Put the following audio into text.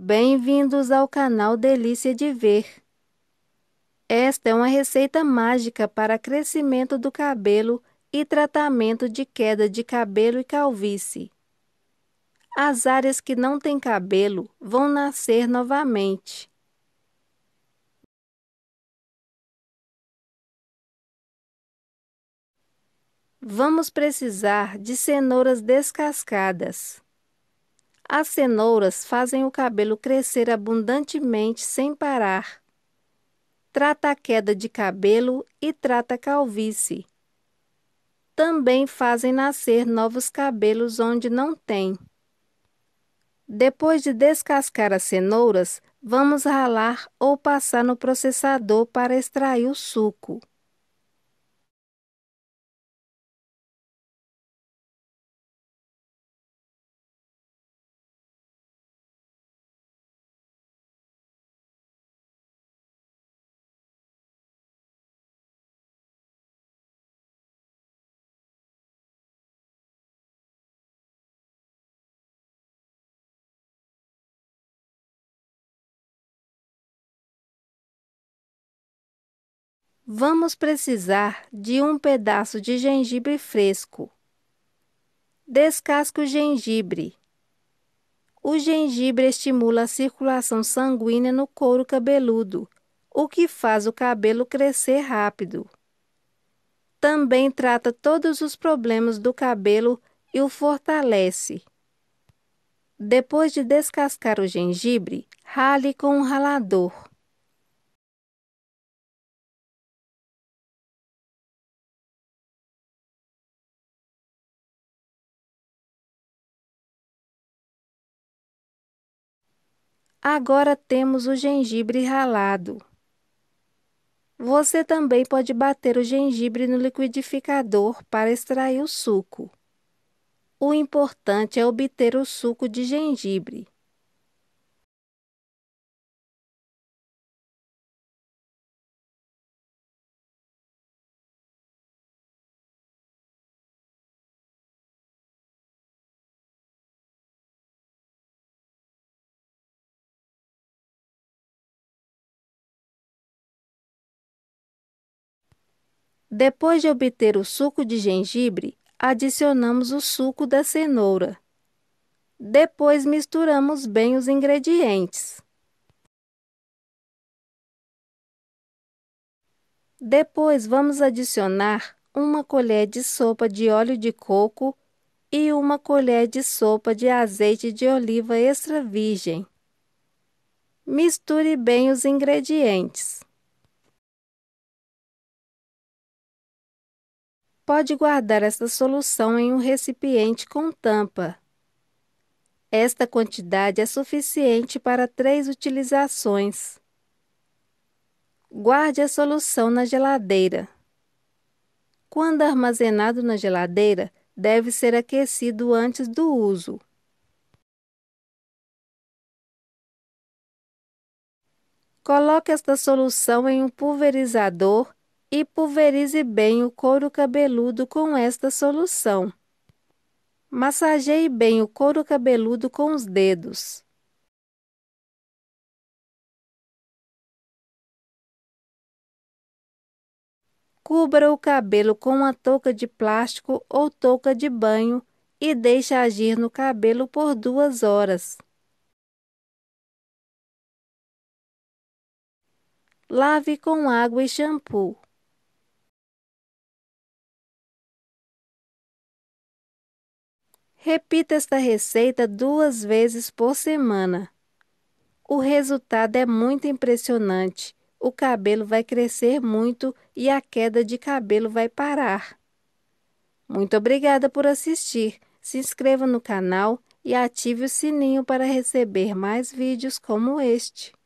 Bem-vindos ao canal Delícia de Ver. Esta é uma receita mágica para crescimento do cabelo e tratamento de queda de cabelo e calvície. As áreas que não têm cabelo vão nascer novamente. Vamos precisar de cenouras descascadas. As cenouras fazem o cabelo crescer abundantemente sem parar. Trata a queda de cabelo e trata a calvície. Também fazem nascer novos cabelos onde não tem. Depois de descascar as cenouras, vamos ralar ou passar no processador para extrair o suco. Vamos precisar de um pedaço de gengibre fresco. Descasque o gengibre. O gengibre estimula a circulação sanguínea no couro cabeludo, o que faz o cabelo crescer rápido. Também trata todos os problemas do cabelo e o fortalece. Depois de descascar o gengibre, rale com um ralador. Agora temos o gengibre ralado. Você também pode bater o gengibre no liquidificador para extrair o suco. O importante é obter o suco de gengibre. Depois de obter o suco de gengibre, adicionamos o suco da cenoura. Depois misturamos bem os ingredientes. Depois vamos adicionar uma colher de sopa de óleo de coco e uma colher de sopa de azeite de oliva extra virgem. Misture bem os ingredientes. pode guardar essa solução em um recipiente com tampa. Esta quantidade é suficiente para três utilizações. Guarde a solução na geladeira. Quando armazenado na geladeira, deve ser aquecido antes do uso. Coloque esta solução em um pulverizador e pulverize bem o couro cabeludo com esta solução. Massageie bem o couro cabeludo com os dedos. Cubra o cabelo com uma touca de plástico ou touca de banho e deixe agir no cabelo por duas horas. Lave com água e shampoo. Repita esta receita duas vezes por semana. O resultado é muito impressionante. O cabelo vai crescer muito e a queda de cabelo vai parar. Muito obrigada por assistir. Se inscreva no canal e ative o sininho para receber mais vídeos como este.